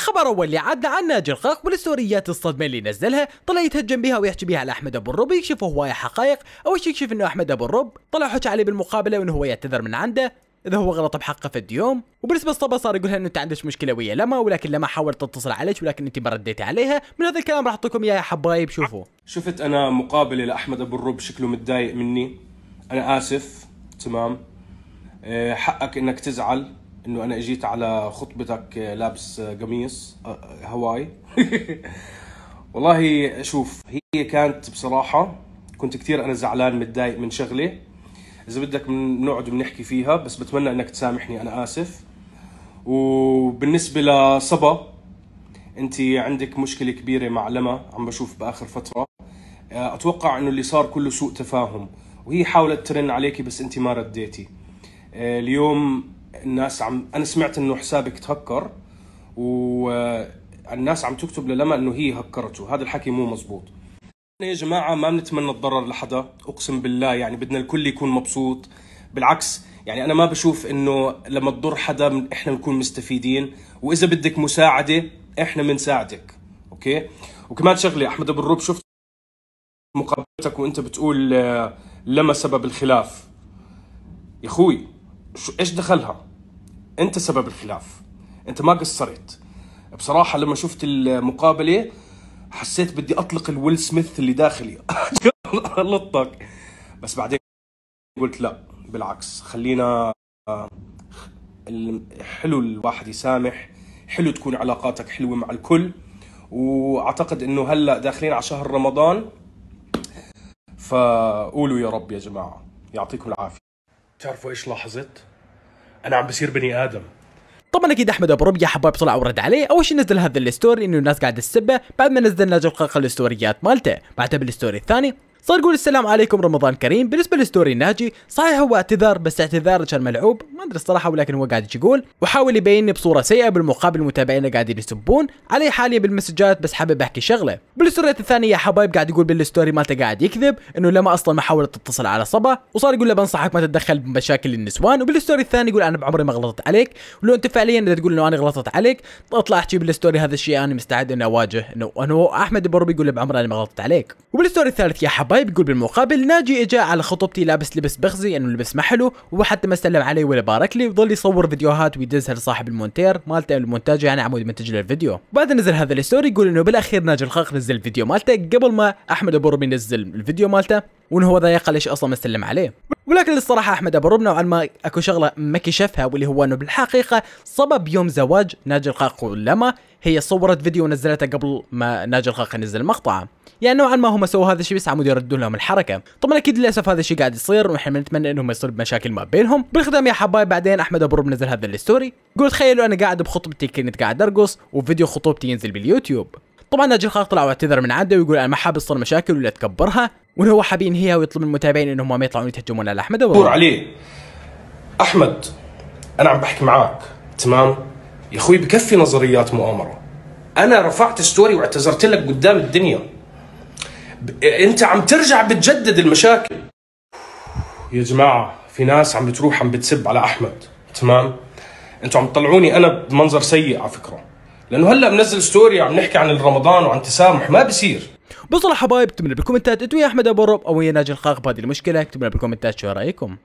الخبر اول اللي عاد عن ناجي القاق والستوريات الصدمه اللي نزلها طلع يتهجم بها ويحكي بها على احمد ابو الرب يكشف هوايه حقائق اول شيء يكشف انه احمد ابو الرب طلع حكى عليه بالمقابله وانه هو يعتذر من عنده اذا هو غلط بحقه في اليوم وبالنسبه لصبا صار يقولها انه انت عندك مشكله ويا لما ولكن لما حاولت تتصل عليك ولكن انت ما رديتي عليها من هذا الكلام راح اعطيكم اياه يا حبايب شوفوا شفت انا مقابله لاحمد ابو الرب شكله متضايق مني انا اسف تمام إيه، حقك انك تزعل انه انا اجيت على خطبتك آه، لابس آه، قميص آه، هواي والله شوف هي كانت بصراحه كنت كثير انا زعلان متضايق من شغله اذا بدك بنقعد بنحكي فيها بس بتمنى انك تسامحني انا اسف وبالنسبه لصبا انت عندك مشكله كبيره مع لما عم بشوف باخر فتره اتوقع انه اللي صار كله سوء تفاهم وهي حاولت ترن عليكي بس انت ما رديتي اليوم الناس عم انا سمعت انه حسابك تهكر والناس عم تكتب للما انه هي هكرته هذا الحكي مو مزبوط احنا يا جماعه ما بنتمنى الضرر لحدا اقسم بالله يعني بدنا الكل يكون مبسوط بالعكس يعني انا ما بشوف انه لما تضر حدا احنا نكون مستفيدين واذا بدك مساعده احنا بنساعدك اوكي وكمان شغله احمد ابو الرب شفت مقابلتك وانت بتقول آه، لما سبب الخلاف يا اخوي شو ايش دخلها؟ انت سبب الخلاف انت ما قصرت بصراحه لما شفت المقابله حسيت بدي اطلق الويل سميث اللي داخلي لطك بس بعدين قلت لا بالعكس خلينا حلو الواحد يسامح حلو تكون علاقاتك حلوه مع الكل واعتقد انه هلا داخلين على شهر رمضان فقولوا يا رب يا جماعه يعطيكم العافيه بتعرفوا ايش لاحظت؟ انا عم بصير بني ادم طبعا اكيد احمد ابو ربيع حباب طلع ورد عليه اول شيء نزل هذا الستوري انه الناس قاعده تسبه بعد ما نزلنا نجف الستوريات مالته بعدها بالستوري الثاني صار يقول السلام عليكم رمضان كريم بالنسبه للستوري الناجي صحيح هو اعتذار بس اعتذار كان ملعوب ما ادري الصراحه ولكن هو قاعد يقول وحاول يبينني بصوره سيئه بالمقابل متابعينا قاعدين يسبون علي حاليا بالمسجات بس حابب احكي شغله بالستوري الثانيه يا حبايب قاعد يقول بالستوري مالته قاعد يكذب انه لما اصلا ما حاولت تتصل على صبا وصار يقول له بنصحك ما تتدخل بمشاكل النسوان وبالستوري الثاني يقول انا بعمري ما غلطت عليك ولو انت فعليا اذا تقول انه انا غلطت عليك اطلع احكي بالستوري هذا الشيء انا مستعد اني اواجه انه احمد بربي يقول بعمري انا ما غلطت عليك وبالستوري الثالث يا حبايب الحبايب بيقول بالمقابل ناجي اجى على خطبتي لابس لبس بخزي انه يعني لبس ما حلو وحتى ما سلم علي ولا بارك لي وظل يصور فيديوهات ويدزها لصاحب المونتير مالته المونتاج يعني عمود منتج للفيديو بعد نزل هذا الستوري يقول انه بالاخير ناجي الخلق نزل الفيديو مالته قبل ما احمد ابو ربي ينزل الفيديو مالته وانه هو ذا ليش اصلا مسلم عليه ولكن الصراحة أحمد أبو ربنا وعن ما أكو شغلة ما كشفها واللي هو أنه بالحقيقة سبب يوم زواج ناجي القاق لما هي صورت فيديو ونزلته قبل ما ناجي القاق ينزل مقطعه يعني نوعا ما هم سووا هذا الشيء بس عمود يردون لهم الحركه طبعا اكيد للاسف هذا الشيء قاعد يصير ونحن نتمنى انهم يصير بمشاكل ما بينهم بالختام يا حبايب بعدين احمد ابو نزل هذا الستوري قلت تخيلوا انا قاعد بخطبتي كنت قاعد ارقص وفيديو خطوبتي ينزل باليوتيوب طبعا ناجي الخلق طلع واعتذر من عنده ويقول انا ما حاب تصير مشاكل ولا تكبرها وانه هو حاب ينهيها ويطلب من المتابعين انهم ما يطلعون يتهجمون على احمد دور عليه احمد انا عم بحكي معك تمام يا اخوي بكفي نظريات مؤامره انا رفعت ستوري واعتذرت لك قدام الدنيا ب... انت عم ترجع بتجدد المشاكل يا جماعه في ناس عم بتروح عم بتسب على احمد تمام انتوا عم تطلعوني انا بمنظر سيء على فكره لانه هلا منزل ستوري عم نحكي عن رمضان وعن تسامح ما بصير بصراحه حبايب اكتبوا لنا بالكومنتات انتوا يا احمد ابو الرب او يا ناجي الخاق بهذه المشكله اكتبوا لنا بالكومنتات شو رايكم